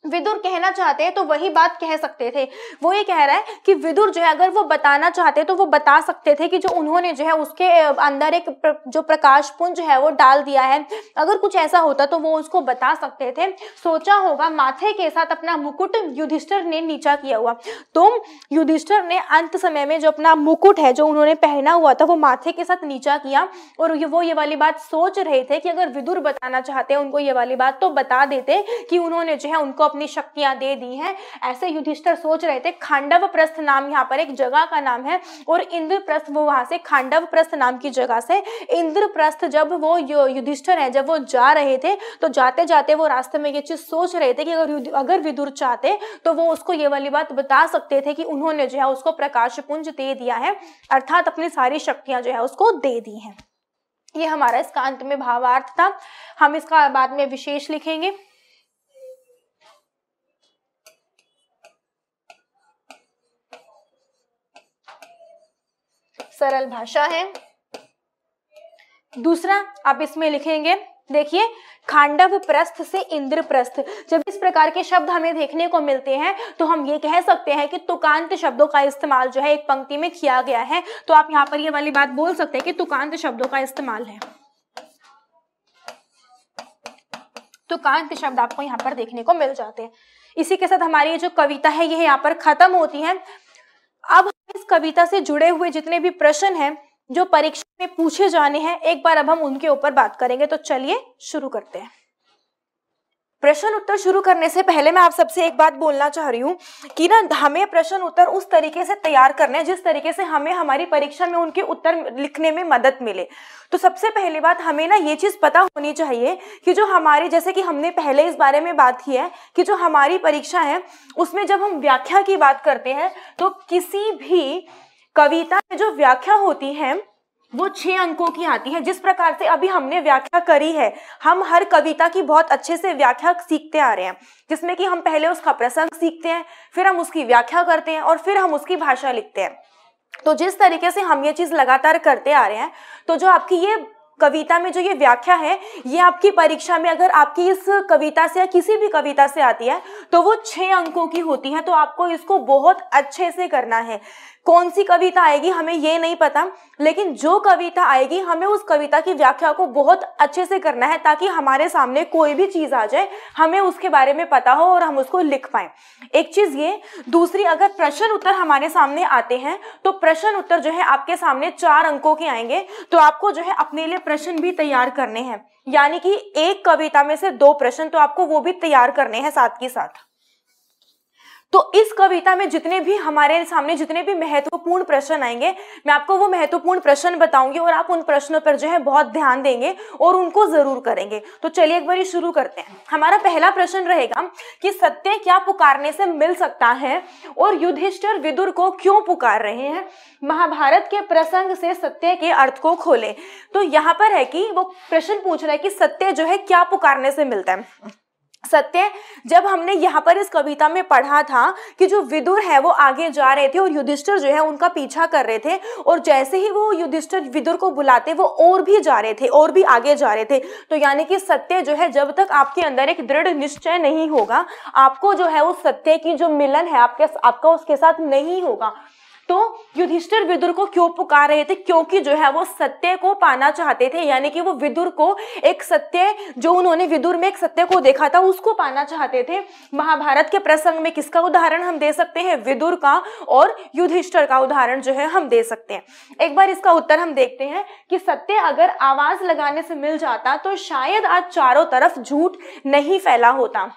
विदुर कहना चाहते हैं तो वही बात कह सकते थे वो ये कह रहा है कि विदुर जो है अगर वो बताना चाहते तो वो बता सकते थे कि जो उन्होंने जो है उसके अंदर एक प्र, जो प्रकाश पुंज है वो डाल दिया है अगर कुछ ऐसा होता तो वो उसको बता सकते थे सोचा होगा माथे के साथ अपना मुकुट युधिष्ठर ने नीचा किया हुआ तो युधिष्ठर ने अंत समय में जो अपना मुकुट है जो उन्होंने पहना हुआ था वो माथे के साथ नीचा किया और वो ये वाली बात सोच रहे थे कि अगर विदुर बताना चाहते हैं उनको ये वाली बात तो बता देते कि उन्होंने जो है उनको अपनी शक्तियां दे दी हैं ऐसे युधिष्ठर सोच रहे थे खांडव प्रस्थ नाम यहाँ पर एक जगह का नाम है और इंद्रप्रस्थ वो वहां से खांडव प्रस्थ नाम की जगह से इंद्रप्रस्थ जब वो युधिष्ठर है जब वो जा रहे थे तो जाते जाते वो रास्ते में ये चीज सोच रहे थे कि अगर अगर विदुर चाहते तो वो उसको ये वाली बात बता सकते थे कि उन्होंने जो है उसको प्रकाश पुंज दे दिया है अर्थात अपनी सारी शक्तियां जो है उसको दे दी हैं ये हमारा इसका अंत में भावार्थ था हम इसका बाद में विशेष लिखेंगे सरल भाषा है दूसरा आप इसमें लिखेंगे देखिए खांडव प्रस्थ से इंद्रप्रस्थ जब इस प्रकार के शब्द हमें देखने को मिलते हैं तो हम ये कह सकते हैं कि तुकांत शब्दों का इस्तेमाल जो है एक पंक्ति में किया गया है तो आप यहाँ पर ये वाली बात बोल सकते हैं कि तुकांत शब्दों का इस्तेमाल है तुकांत शब्द आपको यहाँ पर देखने को मिल जाते हैं इसी के साथ हमारी जो कविता है यह यहाँ पर खत्म होती है इस कविता से जुड़े हुए जितने भी प्रश्न हैं जो परीक्षा में पूछे जाने हैं एक बार अब हम उनके ऊपर बात करेंगे तो चलिए शुरू करते हैं प्रश्न उत्तर शुरू करने से पहले मैं आप सबसे एक बात बोलना चाह रही हूँ कि ना हमें प्रश्न उत्तर उस तरीके से तैयार करने हैं जिस तरीके से हमें हमारी परीक्षा में उनके उत्तर लिखने में मदद मिले तो सबसे पहली बात हमें ना ये चीज़ पता होनी चाहिए कि जो हमारे जैसे कि हमने पहले इस बारे में बात की है कि जो हमारी परीक्षा है उसमें जब हम व्याख्या की बात करते हैं तो किसी भी कविता में जो व्याख्या होती है वो छह अंकों की आती है जिस प्रकार से अभी हमने व्याख्या करी है हम हर कविता की बहुत अच्छे से व्याख्या सीखते आ रहे हैं जिसमें कि हम पहले उसका प्रसंग सीखते हैं फिर हम उसकी व्याख्या करते हैं और फिर हम उसकी भाषा लिखते हैं तो जिस तरीके से हम ये चीज़ लगातार करते आ रहे हैं तो जो आपकी ये कविता में जो ये व्याख्या है ये आपकी परीक्षा में अगर आपकी इस कविता से या किसी भी कविता से आती है तो वो छह अंकों की होती है तो आपको इसको बहुत अच्छे से करना है कौन सी कविता आएगी हमें ये नहीं पता लेकिन जो कविता आएगी हमें उस कविता की व्याख्या को बहुत अच्छे से करना है ताकि हमारे सामने कोई भी चीज़ आ जाए हमें उसके बारे में पता हो और हम उसको लिख पाए एक चीज़ ये दूसरी अगर प्रश्न उत्तर हमारे सामने आते हैं तो प्रश्न उत्तर जो है आपके सामने चार अंकों के आएंगे तो आपको जो है अपने लिए प्रश्न भी तैयार करने हैं यानी कि एक कविता में से दो प्रश्न तो आपको वो भी तैयार करने हैं साथ के साथ तो इस कविता में जितने भी हमारे सामने जितने भी महत्वपूर्ण प्रश्न आएंगे मैं आपको वो महत्वपूर्ण प्रश्न बताऊंगी और आप उन प्रश्नों पर जो है बहुत ध्यान देंगे और उनको जरूर करेंगे तो चलिए एक बार शुरू करते हैं हमारा पहला प्रश्न रहेगा कि सत्य क्या पुकारने से मिल सकता है और युधिष्ठर विदुर को क्यों पुकार रहे हैं महाभारत के प्रसंग से सत्य के अर्थ को खोले तो यहाँ पर है कि वो प्रश्न पूछ रहा है कि सत्य जो है क्या पुकारने से मिलता है सत्य जब हमने यहाँ पर इस कविता में पढ़ा था कि जो विदुर है वो आगे जा रहे थे और युधिष्ठिर जो है उनका पीछा कर रहे थे और जैसे ही वो युधिष्ठिर विदुर को बुलाते वो और भी जा रहे थे और भी आगे जा रहे थे तो यानी कि सत्य जो है जब तक आपके अंदर एक दृढ़ निश्चय नहीं होगा आपको जो है वो सत्य की जो मिलन है आपके आपका उसके साथ नहीं होगा तो युधिष्ठिर विदुर को क्यों पुकार रहे थे क्योंकि जो है वो सत्य को पाना चाहते थे यानी कि वो विदुर को एक सत्य जो उन्होंने विदुर में एक सत्य को देखा था उसको पाना चाहते थे महाभारत के प्रसंग में किसका उदाहरण हम दे सकते हैं विदुर का और युधिष्ठर का उदाहरण जो है हम दे सकते हैं एक बार इसका उत्तर हम देखते हैं कि सत्य अगर आवाज लगाने से मिल जाता तो शायद आज चारों तरफ झूठ नहीं फैला होता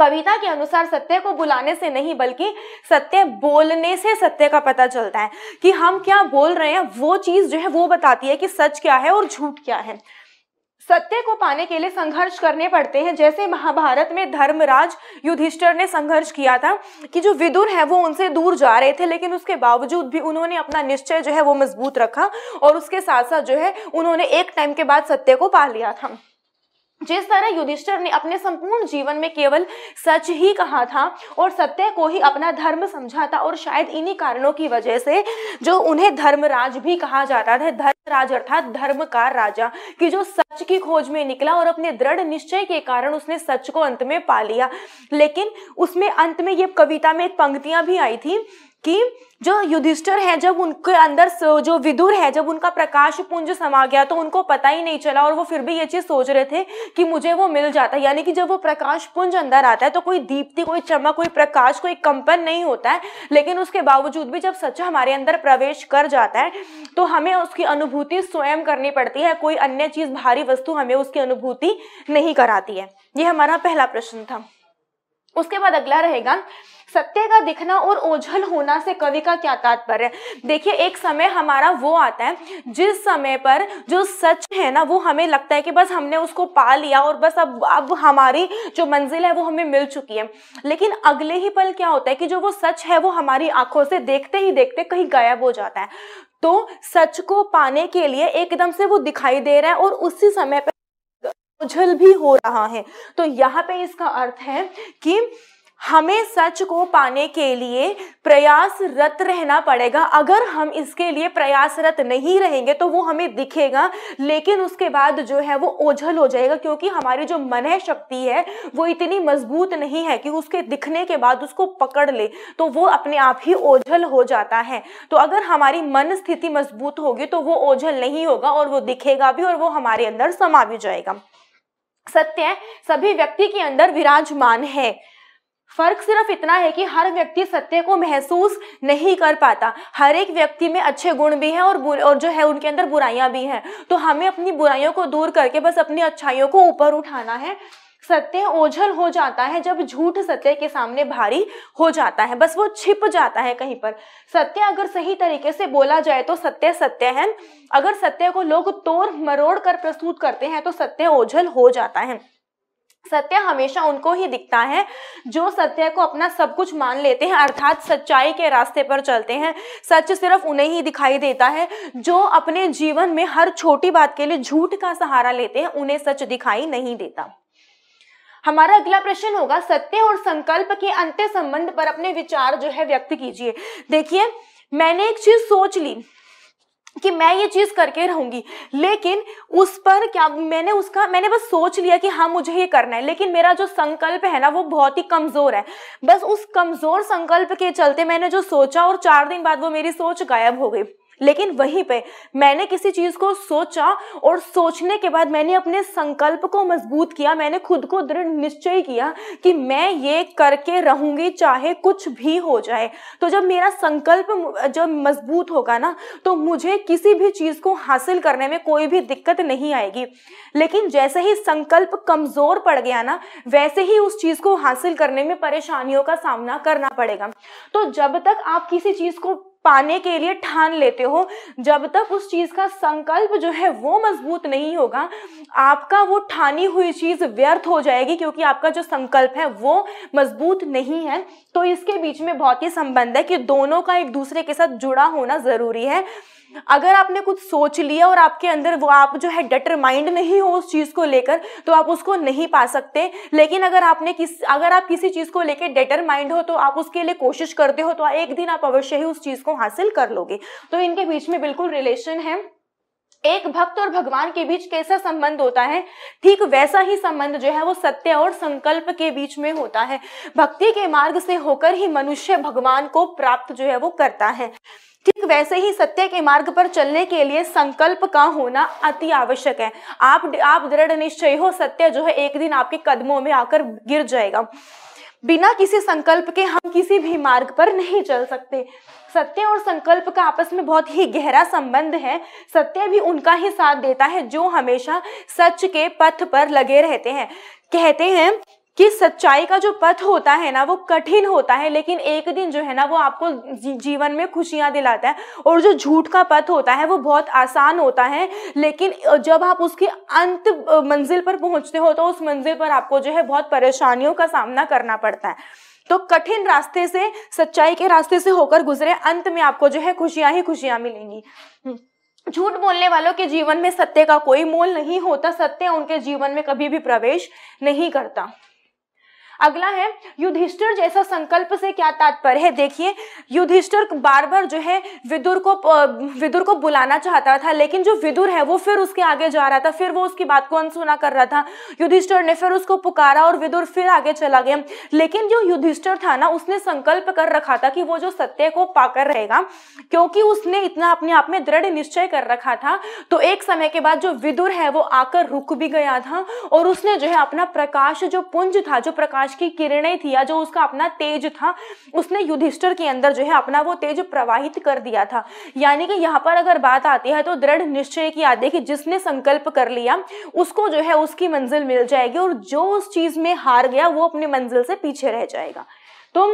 कविता के अनुसार सत्य को बुलाने से नहीं बल्कि सत्य बोलने से सत्य का पता चलता है कि हम क्या बोल रहे हैं वो चीज जो है वो बताती है कि सच क्या है और झूठ क्या है सत्य को पाने के लिए संघर्ष करने पड़ते हैं जैसे महाभारत में धर्मराज युधिष्ठर ने संघर्ष किया था कि जो विदुर है वो उनसे दूर जा रहे थे लेकिन उसके बावजूद भी उन्होंने अपना निश्चय जो है वो मजबूत रखा और उसके साथ साथ जो है उन्होंने एक टाइम के बाद सत्य को पा लिया था जिस तरह युधिष्ठर ने अपने संपूर्ण जीवन में केवल सच ही कहा था और सत्य को ही अपना धर्म समझा था और शायद इन्हीं कारणों की वजह से जो उन्हें धर्मराज भी कहा जाता था धर्मराज अर्थात धर्म का राजा कि जो सच की खोज में निकला और अपने दृढ़ निश्चय के कारण उसने सच को अंत में पा लिया लेकिन उसमें अंत में ये कविता में पंक्तियां भी आई थी कि जो युधिष्ठर है जब उनके अंदर जो विदुर है जब उनका प्रकाश पुंज समा गया तो उनको पता ही नहीं चला और वो फिर भी ये चीज सोच रहे थे कि मुझे वो मिल जाता है यानी कि जब वो प्रकाश पुंज अंदर आता है तो कोई दीप्ति कोई चमक कोई प्रकाश कोई कंपन नहीं होता है लेकिन उसके बावजूद भी जब सच हमारे अंदर प्रवेश कर जाता है तो हमें उसकी अनुभूति स्वयं करनी पड़ती है कोई अन्य चीज भारी वस्तु हमें उसकी अनुभूति नहीं कराती है ये हमारा पहला प्रश्न था उसके बाद अगला रहेगा सत्य का दिखना और ओझल होना से कवि का क्या तात्पर्य है देखिए एक समय हमारा वो आता है जिस समय पर जो सच है ना वो हमें लगता है कि बस हमने उसको पा लिया और बस अब अब हमारी जो मंजिल है वो हमें मिल चुकी है लेकिन अगले ही पल क्या होता है कि जो वो सच है वो हमारी आंखों से देखते ही देखते कहीं गायब हो जाता है तो सच को पाने के लिए एकदम से वो दिखाई दे रहा है और उसी समय पर उझल भी हो रहा है तो यहाँ पे इसका अर्थ है कि हमें सच को पाने के लिए प्रयासरत रहना पड़ेगा अगर हम इसके लिए प्रयासरत नहीं रहेंगे तो वो हमें दिखेगा लेकिन उसके बाद जो है वो ओझल हो जाएगा क्योंकि हमारी जो मन है शक्ति है वो इतनी मजबूत नहीं है कि उसके दिखने के बाद उसको पकड़ ले तो वो अपने आप ही ओझल हो जाता है तो अगर हमारी मन स्थिति मजबूत होगी तो वो ओझल नहीं होगा और वो दिखेगा भी और वो हमारे अंदर समा भी जाएगा सत्य सभी व्यक्ति के अंदर विराजमान है फर्क सिर्फ इतना है कि हर व्यक्ति सत्य को महसूस नहीं कर पाता हर एक व्यक्ति में अच्छे गुण भी हैं और और जो है उनके अंदर बुराइयां भी हैं तो हमें अपनी बुराइयों को दूर करके बस अपनी अच्छाइयों को ऊपर उठाना है सत्य ओझल हो जाता है जब झूठ सत्य के सामने भारी हो जाता है बस वो छिप जाता है कहीं पर सत्य अगर सही तरीके से बोला जाए तो सत्य सत्य है अगर सत्य को लोग तोड़ मरोड़ कर प्रस्तुत करते हैं तो सत्य ओझल हो जाता है सत्य हमेशा उनको ही दिखता है जो सत्य को अपना सब कुछ मान लेते हैं अर्थात सच्चाई के रास्ते पर चलते हैं सच सिर्फ उन्हें ही दिखाई देता है जो अपने जीवन में हर छोटी बात के लिए झूठ का सहारा लेते हैं उन्हें सच दिखाई नहीं देता हमारा अगला प्रश्न होगा सत्य और संकल्प के अंत्य संबंध पर अपने विचार जो है व्यक्त कीजिए देखिए मैंने एक चीज सोच ली कि मैं ये चीज़ करके रहूंगी लेकिन उस पर क्या मैंने उसका मैंने बस सोच लिया कि हाँ मुझे ये करना है लेकिन मेरा जो संकल्प है ना वो बहुत ही कमज़ोर है बस उस कमज़ोर संकल्प के चलते मैंने जो सोचा और चार दिन बाद वो मेरी सोच गायब हो गई लेकिन वहीं पे मैंने किसी चीज़ को सोचा और सोचने के बाद मैंने अपने संकल्प को मजबूत किया मैंने खुद को दृढ़ निश्चय किया कि मैं ये करके रहूंगी चाहे कुछ भी हो जाए तो जब मेरा संकल्प जब मजबूत होगा ना तो मुझे किसी भी चीज़ को हासिल करने में कोई भी दिक्कत नहीं आएगी लेकिन जैसे ही संकल्प कमज़ोर पड़ गया ना वैसे ही उस चीज़ को हासिल करने में परेशानियों का सामना करना पड़ेगा तो जब तक आप किसी चीज़ को पाने के लिए ठान लेते हो जब तक उस चीज़ का संकल्प जो है वो मजबूत नहीं होगा आपका वो ठानी हुई चीज़ व्यर्थ हो जाएगी क्योंकि आपका जो संकल्प है वो मजबूत नहीं है तो इसके बीच में बहुत ही संबंध है कि दोनों का एक दूसरे के साथ जुड़ा होना ज़रूरी है अगर आपने कुछ सोच लिया और आपके अंदर वो आप जो है माइंड नहीं हो उस चीज़ को लेकर तो आप उसको नहीं पा सकते लेकिन अगर आपने किस अगर आप किसी चीज़ को लेकर माइंड हो तो आप उसके लिए कोशिश करते हो तो एक दिन आप अवश्य ही उस चीज़ को हासिल कर लोगे तो इनके बीच में बिल्कुल रिलेशन है एक भक्त और भगवान के बीच कैसा संबंध होता है ठीक वैसा ही संबंध जो है वो सत्य और संकल्प के बीच में होता है भक्ति के मार्ग से होकर ही मनुष्य भगवान को प्राप्त जो है वो करता है ठीक वैसे ही सत्य के मार्ग पर चलने के लिए संकल्प का होना अति आवश्यक है आप आप दृढ़ निश्चय हो सत्य जो है एक दिन आपके कदमों में आकर गिर जाएगा बिना किसी संकल्प के हम किसी भी मार्ग पर नहीं चल सकते सत्य और संकल्प का आपस में बहुत ही गहरा संबंध है सत्य भी उनका ही साथ देता है जो हमेशा सच के पथ पर लगे रहते हैं कहते हैं कि सच्चाई का जो पथ होता है ना वो कठिन होता है लेकिन एक दिन जो है ना वो आपको जीवन में खुशियां दिलाता है और जो झूठ का पथ होता है वो बहुत आसान होता है लेकिन जब आप उसके अंत मंजिल पर पहुंचते हो तो उस मंजिल पर आपको जो है बहुत परेशानियों का सामना करना पड़ता है तो कठिन रास्ते से सच्चाई के रास्ते से होकर गुजरे अंत में आपको जो है खुशियां ही खुशियां मिलेंगी हम्म। झूठ बोलने वालों के जीवन में सत्य का कोई मोल नहीं होता सत्य उनके जीवन में कभी भी प्रवेश नहीं करता अगला है युधिष्ठिर जैसा संकल्प से क्या तात्पर्य है देखिए युधिष्ठिर बार बार जो है विदुर को विदुर को बुलाना चाहता था लेकिन जो विदुर है वो फिर उसके आगे जा रहा था फिर वो उसकी बात को अनसुना कर रहा था युधिष्ठिर ने फिर उसको पुकारा और विदुर फिर आगे चला गया लेकिन जो युधिष्ठिर था ना उसने संकल्प कर रखा था कि वो जो सत्य को पाकर रहेगा क्योंकि उसने इतना अपने आप में दृढ़ निश्चय कर रखा था तो एक समय के बाद जो विदुर है वो आकर रुक भी गया था और उसने जो है अपना प्रकाश जो पुंज था जो प्रकाश प्रकाश की किरणें थी या जो उसका अपना तेज था उसने युधिष्ठर के अंदर जो है अपना वो तेज प्रवाहित कर दिया था यानी कि यहाँ पर अगर बात आती है तो दृढ़ निश्चय की आदि है कि जिसने संकल्प कर लिया उसको जो है उसकी मंजिल मिल जाएगी और जो उस चीज में हार गया वो अपनी मंजिल से पीछे रह जाएगा तो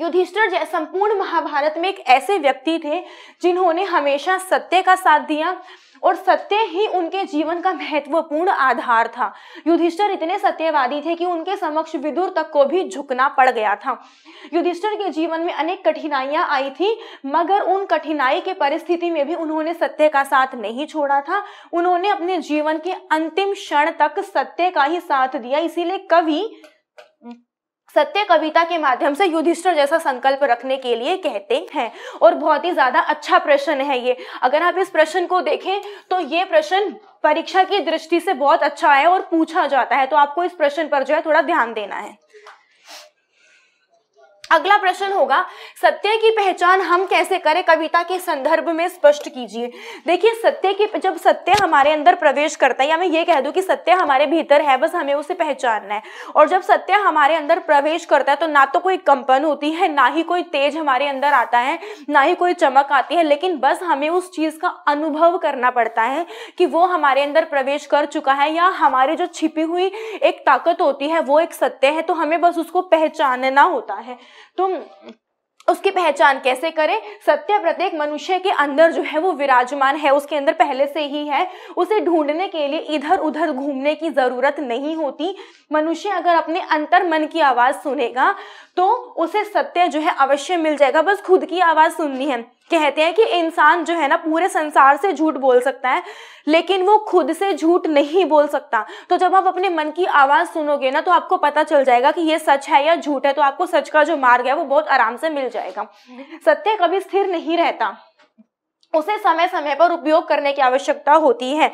युधिष्ठर जैसे संपूर्ण महाभारत में एक ऐसे व्यक्ति थे जिन्होंने हमेशा सत्य का साथ दिया और सत्य ही उनके जीवन का महत्वपूर्ण आधार था युधिष्ठर इतने सत्यवादी थे कि उनके समक्ष विदुर तक को भी झुकना पड़ गया था युधिष्ठर के जीवन में अनेक कठिनाइयां आई थी मगर उन कठिनाई के परिस्थिति में भी उन्होंने सत्य का साथ नहीं छोड़ा था उन्होंने अपने जीवन के अंतिम क्षण तक सत्य का ही साथ दिया इसीलिए कवि सत्य कविता के माध्यम से युधिष्ठर जैसा संकल्प रखने के लिए कहते हैं और बहुत ही ज्यादा अच्छा प्रश्न है ये अगर आप इस प्रश्न को देखें तो ये प्रश्न परीक्षा की दृष्टि से बहुत अच्छा है और पूछा जाता है तो आपको इस प्रश्न पर जो है थोड़ा ध्यान देना है अगला प्रश्न होगा सत्य की पहचान हम कैसे करें कविता के संदर्भ में स्पष्ट कीजिए देखिए सत्य की जब सत्य हमारे अंदर प्रवेश करता है या मैं ये कह दूँ कि सत्य हमारे भीतर है बस हमें उसे पहचानना है और जब सत्य हमारे अंदर प्रवेश करता है तो ना तो कोई कंपन होती है ना ही कोई तेज हमारे अंदर आता है ना ही कोई चमक आती है लेकिन बस हमें उस चीज़ का अनुभव करना पड़ता है कि वो हमारे अंदर प्रवेश कर चुका है या हमारे जो छिपी हुई एक ताकत होती है वो एक सत्य है तो हमें बस उसको पहचानना होता है तो उसकी पहचान कैसे करें सत्य प्रत्येक मनुष्य के अंदर जो है वो विराजमान है उसके अंदर पहले से ही है उसे ढूंढने के लिए इधर उधर घूमने की ज़रूरत नहीं होती मनुष्य अगर अपने अंतर मन की आवाज़ सुनेगा तो उसे सत्य जो है अवश्य मिल जाएगा बस खुद की आवाज़ सुननी है कहते हैं कि इंसान जो है ना पूरे संसार से झूठ बोल सकता है लेकिन वो खुद से झूठ नहीं बोल सकता तो जब आप अपने मन की आवाज़ सुनोगे ना तो आपको पता चल जाएगा कि ये सच है या झूठ है तो आपको सच का जो मार्ग है वो बहुत आराम से मिल जाएगा सत्य कभी स्थिर नहीं रहता उसे समय समय पर उपयोग करने की आवश्यकता होती है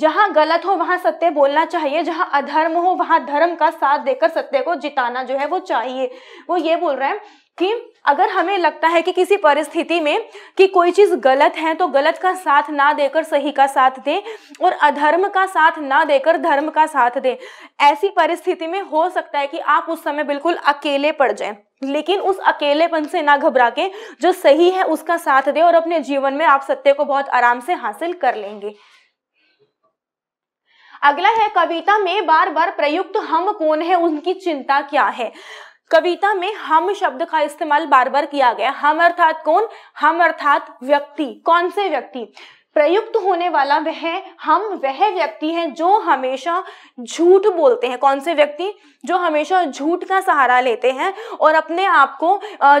जहां गलत हो वहां सत्य बोलना चाहिए जहां अधर्म हो वहां धर्म का साथ देकर सत्य को जिताना जो है वो चाहिए वो ये बोल रहे हैं कि अगर हमें लगता है कि किसी परिस्थिति में कि कोई चीज़ गलत है तो गलत का साथ ना देकर सही का साथ दें और अधर्म का साथ ना देकर धर्म का साथ दें ऐसी परिस्थिति में हो सकता है कि आप उस समय बिल्कुल अकेले पड़ जाएं लेकिन उस अकेलेपन से ना घबरा के जो सही है उसका साथ दें और अपने जीवन में आप सत्य को बहुत आराम से हासिल कर लेंगे अगला है कविता में बार बार प्रयुक्त हम कौन है उनकी चिंता क्या है कविता में हम शब्द का इस्तेमाल बार बार किया गया हम अर्थात कौन हम अर्थात व्यक्ति कौन से व्यक्ति प्रयुक्त होने वाला वह हम वह व्यक्ति है जो हमेशा झूठ बोलते हैं कौन से व्यक्ति जो हमेशा झूठ का सहारा लेते हैं और अपने आप को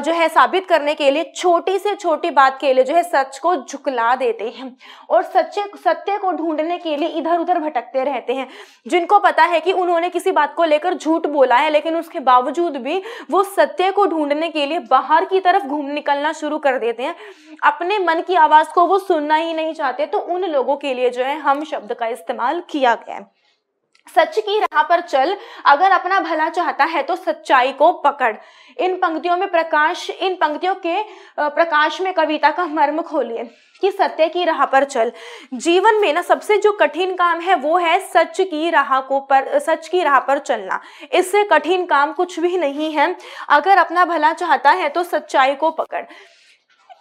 जो है साबित करने के लिए छोटी से छोटी बात के लिए जो है सच को झुकला देते हैं और सच्चे सत्य को ढूंढने के लिए इधर उधर भटकते रहते हैं जिनको पता है कि उन्होंने किसी बात को लेकर झूठ बोला है लेकिन उसके बावजूद भी वो सत्य को ढूंढने के लिए बाहर की तरफ घूम निकलना शुरू कर देते हैं अपने मन की आवाज को वो सुनना ही नहीं चाहते जाते हैं तो उन लोगों के लिए जो है हम शब्द का इस्तेमाल किया गया है सच की राह पर चल अगर अपना भला चाहता है तो सच्चाई को पकड़ इन पंक्तियों में प्रकाश इन पंक्तियों के प्रकाश में कविता का मर्म खोलिए कि सत्य की राह पर चल जीवन में ना सबसे जो कठिन काम है वो है सच की राह को पर सच की राह पर चलना इससे कठिन काम कुछ भी नहीं है अगर अपना भला चाहता है तो सच्चाई को पकड़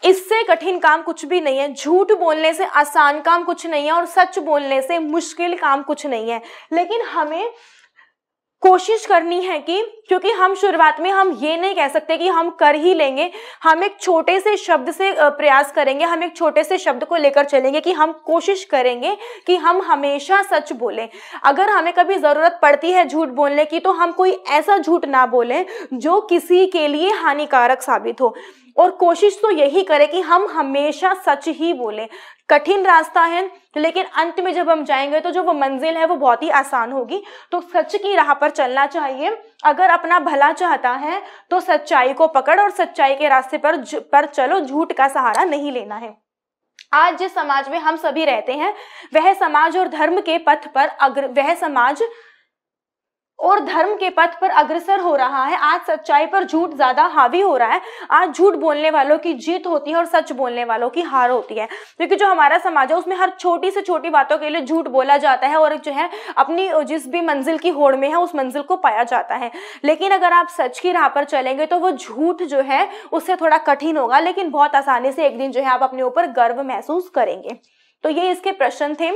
इससे कठिन काम कुछ भी नहीं है झूठ बोलने से आसान काम कुछ नहीं है और सच बोलने से मुश्किल काम कुछ नहीं है लेकिन हमें कोशिश करनी है कि क्योंकि हम शुरुआत में हम ये नहीं कह सकते कि हम कर ही लेंगे हम एक छोटे से शब्द से प्रयास करेंगे हम एक छोटे से शब्द को लेकर चलेंगे कि हम कोशिश करेंगे कि हम हमेशा सच बोलें अगर हमें कभी ज़रूरत पड़ती है झूठ बोलने की तो हम कोई ऐसा झूठ ना बोलें जो किसी के लिए हानिकारक साबित हो और कोशिश तो यही करें कि हम हमेशा सच ही बोलें कठिन रास्ता है लेकिन अंत में जब हम जाएंगे तो जो वो मंजिल है वो बहुत ही आसान होगी तो सच की राह पर चलना चाहिए अगर अपना भला चाहता है तो सच्चाई को पकड़ और सच्चाई के रास्ते पर पर चलो झूठ का सहारा नहीं लेना है आज जिस समाज में हम सभी रहते हैं वह समाज और धर्म के पथ पर अग्र वह समाज और धर्म के पथ पर अग्रसर हो रहा है आज सच्चाई पर झूठ ज्यादा हावी हो रहा है आज झूठ बोलने वालों की जीत होती है और सच बोलने वालों की हार होती है क्योंकि जो हमारा समाज है उसमें हर छोटी से छोटी बातों के लिए झूठ बोला जाता है और जो है अपनी जिस भी मंजिल की होड़ में है उस मंजिल को पाया जाता है लेकिन अगर आप सच की राह पर चलेंगे तो वो झूठ जो है उससे थोड़ा कठिन होगा लेकिन बहुत आसानी से एक दिन जो है आप अपने ऊपर गर्व महसूस करेंगे तो ये इसके प्रश्न थे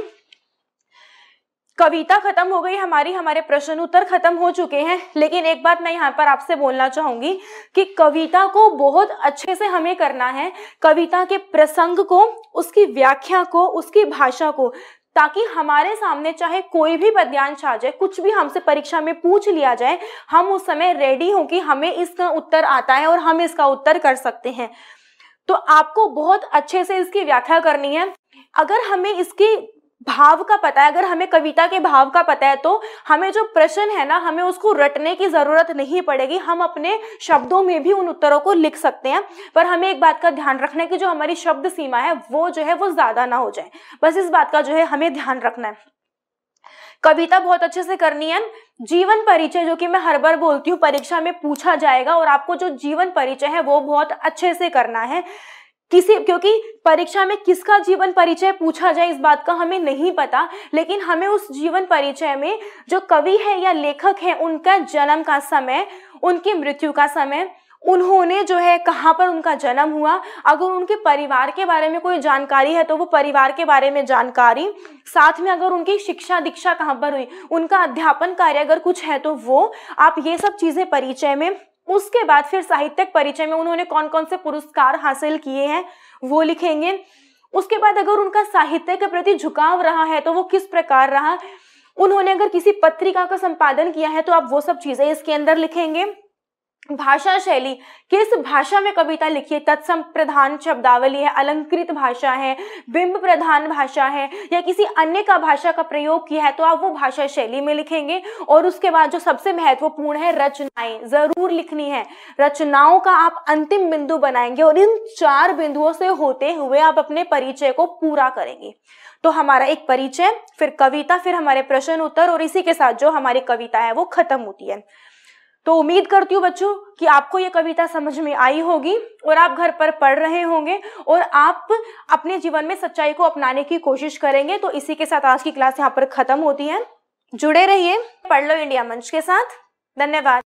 कविता खत्म हो गई हमारी हमारे प्रश्न उत्तर खत्म हो चुके हैं लेकिन एक बात मैं यहाँ पर आपसे बोलना चाहूंगी कि कविता को बहुत अच्छे से हमें करना है कविता के प्रसंग को उसकी व्याख्या को उसकी भाषा को ताकि हमारे सामने चाहे कोई भी पद्यांश आ जाए कुछ भी हमसे परीक्षा में पूछ लिया जाए हम उस समय रेडी हो कि हमें इसका उत्तर आता है और हम इसका उत्तर कर सकते हैं तो आपको बहुत अच्छे से इसकी व्याख्या करनी है अगर हमें इसकी भाव का पता है अगर हमें कविता के भाव का पता है तो हमें जो प्रश्न है ना हमें उसको रटने की ज़रूरत नहीं पड़ेगी हम अपने शब्दों में भी उन उत्तरों को लिख सकते हैं पर हमें एक बात का ध्यान रखना है कि जो हमारी शब्द सीमा है वो जो है वो ज़्यादा ना हो जाए बस इस बात का जो है हमें ध्यान रखना है कविता बहुत अच्छे से करनी है जीवन परिचय जो कि मैं हर बार बोलती हूँ परीक्षा में पूछा जाएगा और आपको जो जीवन परिचय है वो बहुत अच्छे से करना है किसी क्योंकि परीक्षा में किसका जीवन परिचय पूछा जाए इस बात का हमें नहीं पता लेकिन हमें उस जीवन परिचय में जो कवि है या लेखक है उनका जन्म का समय उनकी मृत्यु का समय उन्होंने जो है कहाँ पर उनका जन्म हुआ अगर उनके परिवार के बारे में कोई जानकारी है तो वो परिवार के बारे में जानकारी साथ में अगर उनकी शिक्षा दीक्षा कहाँ पर हुई उनका अध्यापन कार्य अगर कुछ है तो वो आप ये सब चीज़ें परिचय में उसके बाद फिर साहित्यिक परिचय में उन्होंने कौन कौन से पुरस्कार हासिल किए हैं वो लिखेंगे उसके बाद अगर उनका साहित्य के प्रति झुकाव रहा है तो वो किस प्रकार रहा उन्होंने अगर किसी पत्रिका का संपादन किया है तो आप वो सब चीजें इसके अंदर लिखेंगे भाषा शैली किस भाषा में कविता लिखी है तत्सम प्रधान शब्दावली है अलंकृत भाषा है बिंब प्रधान भाषा है या किसी अन्य का भाषा का प्रयोग किया है तो आप वो भाषा शैली में लिखेंगे और उसके बाद जो सबसे महत्वपूर्ण है रचनाएं जरूर लिखनी है रचनाओं का आप अंतिम बिंदु बनाएंगे और इन चार बिंदुओं से होते हुए आप अपने परिचय को पूरा करेंगे तो हमारा एक परिचय फिर कविता फिर हमारे प्रश्न उत्तर और इसी के साथ जो हमारी कविता है वो खत्म होती है तो उम्मीद करती हूँ बच्चों कि आपको ये कविता समझ में आई होगी और आप घर पर पढ़ रहे होंगे और आप अपने जीवन में सच्चाई को अपनाने की कोशिश करेंगे तो इसी के साथ आज की क्लास यहाँ पर खत्म होती है जुड़े रहिए पढ़ लो इंडिया मंच के साथ धन्यवाद